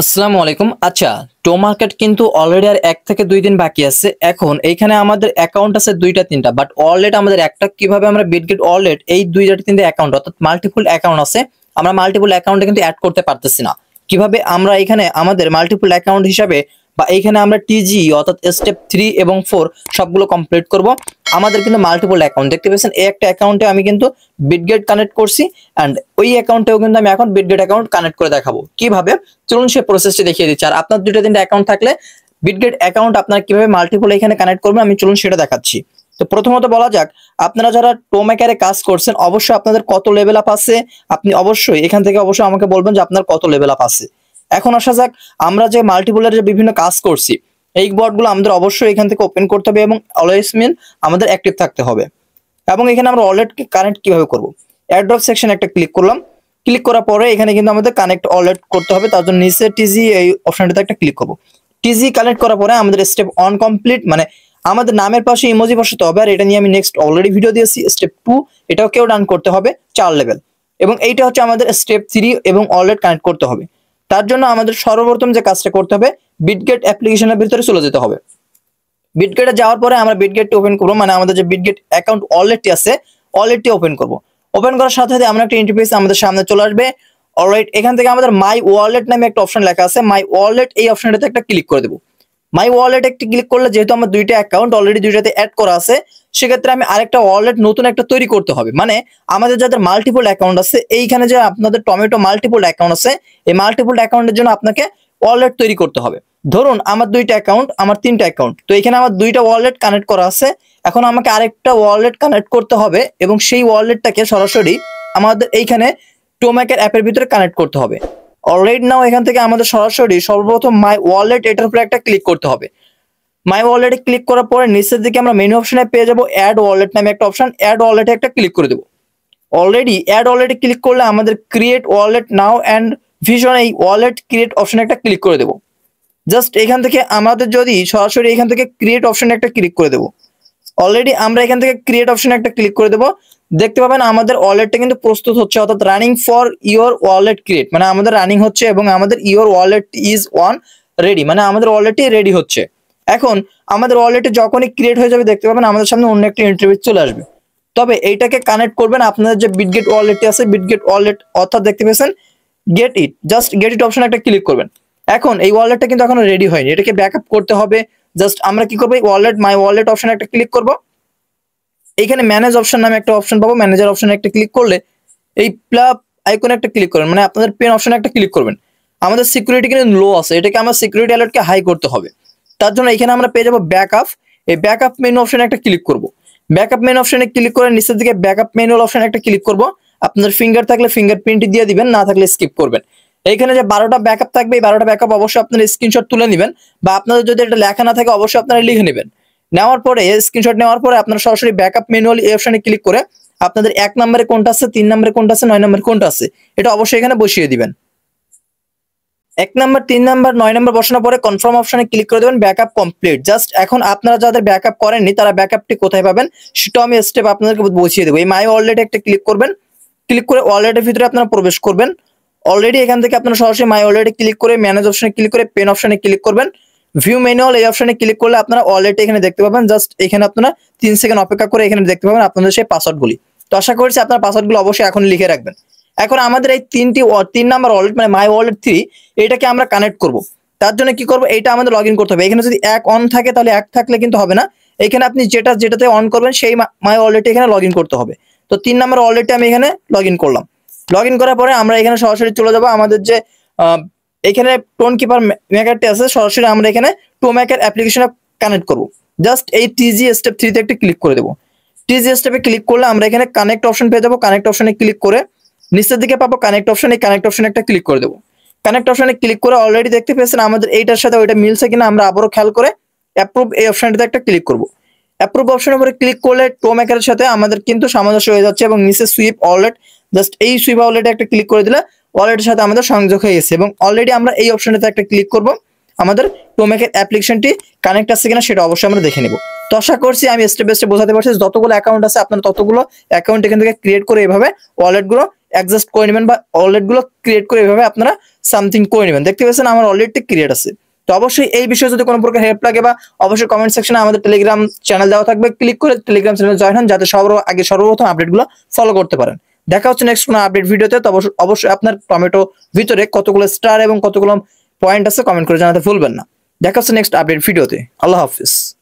আসসালামু আলাইকুম আচ্ছা টো মার্কেট কিন্তু অলরেডি আর এক থেকে দুই দিন বাকি আছে এখন এইখানে আমাদের অ্যাকাউন্ট আছে দুইটা তিনটা বাট অলরেড আমাদের একটা কিভাবে আমরা বিটগেট অলরেড এই দুইটা তিনটা অ্যাকাউন্ট অর্থাৎ মাল্টিপুল অ্যাকাউন্ট আছে আমরা মাল্টিপুল অ্যাকাউন্টে কিন্তু অ্যাড করতে পারতেছি না কিভাবে আমরা এখানে আমাদের মাল্টিপুল অ্যাকাউন্ট হিসাবে বা এইখানে আমরা টিজি অর্থাৎ স্টেপ থ্রি এবং ফোর সবগুলো কমপ্লিট করব আমাদের কিন্তু মাল্টিপল অ্যাকাউন্ট দেখতে পাচ্ছেন এই একটা অ্যাকাউন্টে আমি কিন্তু বিডগেট কানেক্ট করছি অ্যান্ড ওই অ্যাকাউন্টেও কিন্তু আমি এখন বিডগেট অ্যাকাউন্ট কানেক্ট করে দেখাবো কিভাবে চলুন সে প্রসেসটি দেখিয়ে দিচ্ছি আর আপনার দুটো তিনটা অ্যাকাউন্ট থাকলে বিডগেট অ্যাকাউন্ট আপনার কিভাবে মাল্টিপল এখানে কানেক্ট করবেন আমি চলুন সেটা দেখাচ্ছি তো প্রথমত বলা যাক আপনারা যারা টোমেকারে কাজ করছেন অবশ্যই আপনাদের কত লেভেল আপ আছে আপনি অবশ্যই এখান থেকে অবশ্যই আমাকে বলবেন যে আপনার কত লেভেল আপ আছে এখন আসা যাক আমরা যে মাল্টিপলের যে বিভিন্ন কাজ করছি এই বোর্ডগুলো আমাদের অবশ্যই এখান থেকে ওপেন করতে হবে এবং অলওয়েজ মিন আমাদের অ্যাক্টিভ থাকতে হবে এবং এখানে আমরা অলরেডকে কানেক্ট কিভাবে করব অ্যাড্রপ সেকশন একটা ক্লিক করলাম ক্লিক করার পরে এখানে কিন্তু আমাদের কানেক্ট অলরেড করতে হবে তার জন্য নিচে টিজি এই অপশনটাতে একটা ক্লিক করবো টিজি কানেক্ট করার পরে আমাদের স্টেপ অন কমপ্লিট মানে আমাদের নামের পাশে ইমোজি বসাতে হবে আর এটা নিয়ে আমি নেক্সট অলরেডি ভিডিও দিয়েছি স্টেপ টু এটাও কেউ ডান করতে হবে চার লেভেল এবং এইটা হচ্ছে আমাদের স্টেপ থ্রি এবং অলরেড কানেক্ট করতে হবে তার জন্য আমাদের সর্বপ্রথম যে কাজটা করতে হবে বিটগেট অ্যাপ্লিকেশনের ভিতরে চলে যেতে হবে বিটগেটে যাওয়ার পরে আমরা বিটগেটটি ওপেন করবো মানে আমাদের যে বিটগেট অ্যাকাউন্ট অলরেডটি আছে অলরেডটি ওপেন করব ওপেন করার সাথে সাথে আমরা একটা ইন্টারফেস আমাদের সামনে চলে আসবে অলরাইট এখান থেকে আমাদের মাই ওয়ালেট নামে একটা অপশন লেখা আছে মাই ওয়ালেট এই অপশনটাতে একটা ক্লিক করে দেবো মাই ওয়ালেট একটি ক্লিক করলে যেহেতু আমার দুইটা অ্যাকাউন্ট অলরেডি দুইটাতে অ্যাড করা আছে সেক্ষেত্রে আমি আরেকটা ওয়ালেট নতুন একটা তৈরি করতে হবে মানে আমাদের যাদের মাল্টিপল অ্যাকাউন্ট আছে এইখানে যে আপনাদের টমেটো মাল্টিপল অ্যাকাউন্ট আছে এই মাল্টিপল অ্যাকাউন্টের জন্য আপনাকে ওয়ালেট তৈরি করতে হবে ধরুন আমার দুইটা অ্যাকাউন্ট আমার তিনটা অ্যাকাউন্ট তো এখানে আমার দুইটা ওয়ালেট কানেক্ট করা আছে এখন আমাকে আরেকটা ওয়ালেট কানেক্ট করতে হবে এবং সেই ওয়ালেটটাকে সরাসরি আমাদের এইখানে টোম্যাকের অ্যাপের ভিতরে কানেক্ট করতে হবে অলরেডি নাও এখান থেকে আমাদের সরাসরি সর্বপ্রথম মাই ওয়ালেট এটার উপরে একটা ক্লিক করতে হবে মাই ওয়ালেটে ক্লিক করার পরে নিচের দিকে আমরা মেনু অপশনে পেয়ে যাবো অ্যাড ওয়ালেট নামে একটা অপশন অ্যাড ওয়ালেটে একটা ক্লিক করে দেবো অলরেডি অ্যাড ওয়ালেটে ক্লিক করলে আমাদের create wallet now and vision এই ওয়ালেট ক্রিয়েট অপশনে একটা ক্লিক করে দেবো জাস্ট এখান থেকে আমাদের যদি সরাসরি এখান থেকে ক্রিয়েট অপশনে একটা ক্লিক করে দেবো অলরেডি আমরা এখান থেকে ক্রিয়েট অপশনে একটা ক্লিক করে দেবো দেখতে পাবেন আমাদের ওয়ালেটটা কিন্তু প্রস্তুত হচ্ছে অর্থাৎ running for your wallet create মানে আমাদের রানিং হচ্ছে এবং আমাদের your wallet is one ready মানে আমাদের ওয়ালেটটি রেডি হচ্ছে এখন আমাদের ওয়ালেটে যখনই ক্রিয়েট হয়ে যাবে দেখতে পাবেন আমাদের সামনে অন্য একটা ইন্টারভিউ চলে আসবে তবে এইটাকে কানেক্ট করবেন আপনাদের যে বিটগেট ওয়ালেটটি আছে বিটগেট ওয়ালেট অর্থাৎ দেখতে পেয়েছেন get it just get it option একটা ক্লিক করবেন এখন এই ওয়ালেটটা কিন্তু এখনো রেডি হয়নি এটাকে ব্যাকআপ করতে হবে জাস্ট আমরা কি করবো ওয়ালেট মাই ওয়ালেট অপশন একটা ক্লিক করব এইখানে ম্যানেজ অপশন নামে একটা অপশন পাবো ম্যানেজার অপশন একটা ক্লিক করলে এই প্লাব আইকনে একটা ক্লিক করবেন মানে আপনাদের পেন অপশনে একটা ক্লিক করবেন আমাদের সিকিউরিটি কিন্তু লো আছে এটাকে আমার সিকিউরিটি অ্যালার্টকে হাই করতে হবে তার জন্য এখানে আমরা পেয়ে যাবো ব্যাকআপ এই ব্যাকআপ মেনু অপশনে একটা ক্লিক করব ব্যাকআপ মেনু অপশনে ক্লিক করে নিচের দিকে ব্যাকআপ মেনুয়াল অপশনে একটা ক্লিক করবো আপনার ফিঙ্গার থাকলে ফিঙ্গারপ্রিন্ট দিয়ে দিবেন না থাকলে স্কিপ করবেন এইখানে যে বারোটা ব্যাকআপ থাকবে এই বারোটা ব্যাকআপ অবশ্যই আপনার স্ক্রিনশট তুলে নেবেন বা আপনাদের যদি এটা লেখা না থাকে অবশ্যই আপনারা লিখে নেবেন নেওয়ার পরে স্ক্রিনশট নেওয়ার পরে আপনার সরাসরি ব্যাকআপ ম্যানুয়াল এই অপশানে ক্লিক করে আপনাদের এক নম্বরে কোনটা আছে তিন নম্বরে কোনটা আছে নয় নম্বরে কোনটা আছে এটা অবশ্যই এখানে বসিয়ে দিবেন এক নম্বর তিন নাম্বার নয় নম্বর বসানোর পরে কনফার্ম অপশনে ক্লিক করে দেবেন ব্যাকআপ কমপ্লিট জাস্ট এখন আপনারা যাদের ব্যাকআপ করেননি তারা ব্যাকআপটি কোথায় পাবেন সেটাও আমি স্টেপ আপনাদেরকে বসিয়ে দেবো এই মাই অলরেডি একটা ক্লিক করবেন ক্লিক করে ওয়ালেটের ভিতরে আপনারা প্রবেশ করবেন অলরেডি এখান থেকে আপনারা সরাসরি মাই ওয়ালেটে ক্লিক করে ম্যানেজ অপশনে ক্লিক করে পেন অপশনে ক্লিক করবেন ভিউ ম্যানুয়াল এই অপশনে ক্লিক করলে আপনারা অলরেডি এখানে দেখতে পাবেন জাস্ট এখানে আপনারা তিন সেকেন্ড অপেক্ষা করে এখানে দেখতে পাবেন আপনাদের সেই পাসওয়ার্ডগুলি তো আশা করছি আপনার পাসওয়ার্ডগুলো অবশ্যই এখন লিখে রাখবেন এখন আমাদের এই তিনটি তিন নাম্বার ওয়ালেট মানে মাই ওয়ালেট থ্রি এটাকে আমরা কানেক্ট করব তার জন্য কি করব এটা আমাদের লগ করতে হবে এখানে যদি এক অন থাকে তাহলে এক থাকলে কিন্তু হবে না এখানে আপনি যেটা যেটাতে অন করবেন সেই মাই ওয়ালেটে এখানে লগ করতে হবে তো তিন নাম্বার অলরেডি আমি এখানে লগ করলাম লগ ইন করার পরে আমরা এখানে সরাসরি চলে যাব আমাদের যে এখানে টোন কিপার মেকারটি আছে সরাসরি আমরা এখানে টো মেকার অ্যাপ্লিকেশনে কানেক্ট করব জাস্ট এই টিজি স্টেপ থ্রিতে একটি ক্লিক করে দেবো টিজি স্টেপে ক্লিক করলে আমরা এখানে কানেক্ট অপশন পেয়ে যাবো কানেক্ট অপশনে ক্লিক করে নিচের দিকে পাবো কানেক্ট অপশন এই কানেক্ট অপশনে একটা ক্লিক করে দেবো কানেক্ট অপশনে ক্লিক করে অলরেডি দেখতে পেয়েছেন আমাদের এইটার সাথে ওইটা মিলছে কিনা আমরা আবারও খেয়াল করে অ্যাপ্রুভ এই অপশনটাতে একটা ক্লিক করবো অ্যাপ্রুভ অপশনের উপরে ক্লিক করলে মেকারের সাথে আমাদের কিন্তু সামঞ্জস্য হয়ে যাচ্ছে এবং নিচে সুইপ অলরেড জাস্ট এই সুইপ অলরেডে একটা ক্লিক করে দিলে ওয়ালেটের সাথে আমাদের সংযোগ হয়ে গেছে এবং অলরেডি আমরা এই অপশনটাতে একটা ক্লিক করব আমাদের টোমেকের অ্যাপ্লিকেশনটি কানেক্ট আছে কিনা সেটা অবশ্যই আমরা দেখে নেব তো আশা করছি আমি স্টেপ বাই স্টেপ বোঝাতে পারছি যতগুলো অ্যাকাউন্ট আছে আপনারা ততগুলো অ্যাকাউন্ট এখান থেকে ক্রিয়েট করে এভাবে ওয়ালেটগুলো অ্যাডজাস্ট করে নেবেন বা ওয়ালেটগুলো ক্রিয়েট করে এভাবে আপনারা সামথিং করে নেবেন দেখতে পাচ্ছেন আমার অলরেডি ক্রিয়েট আছে তো অবশ্যই এই বিষয়ে যদি কোনো প্রকার হেল্প লাগে বা অবশ্যই কমেন্ট সেকশনে আমাদের টেলিগ্রাম চ্যানেল দেওয়া থাকবে ক্লিক করে টেলিগ্রাম চ্যানেল জয়েন হন যাতে সর্ব আগে সর্বপ্রথম আপডেটগুলো ফলো করতে পারেন দেখা হচ্ছে নেক্সট কোনো আপডেট ভিডিওতে তো অবশ্যই আপনার টমেটো ভিতরে কতগুলো স্টার এবং কতগুলো পয়েন্ট আছে কমেন্ট করে জানাতে ভুলবেন না দেখা হচ্ছে নেক্সট আপডেট ভিডিওতে আল্লাহ হাফিজ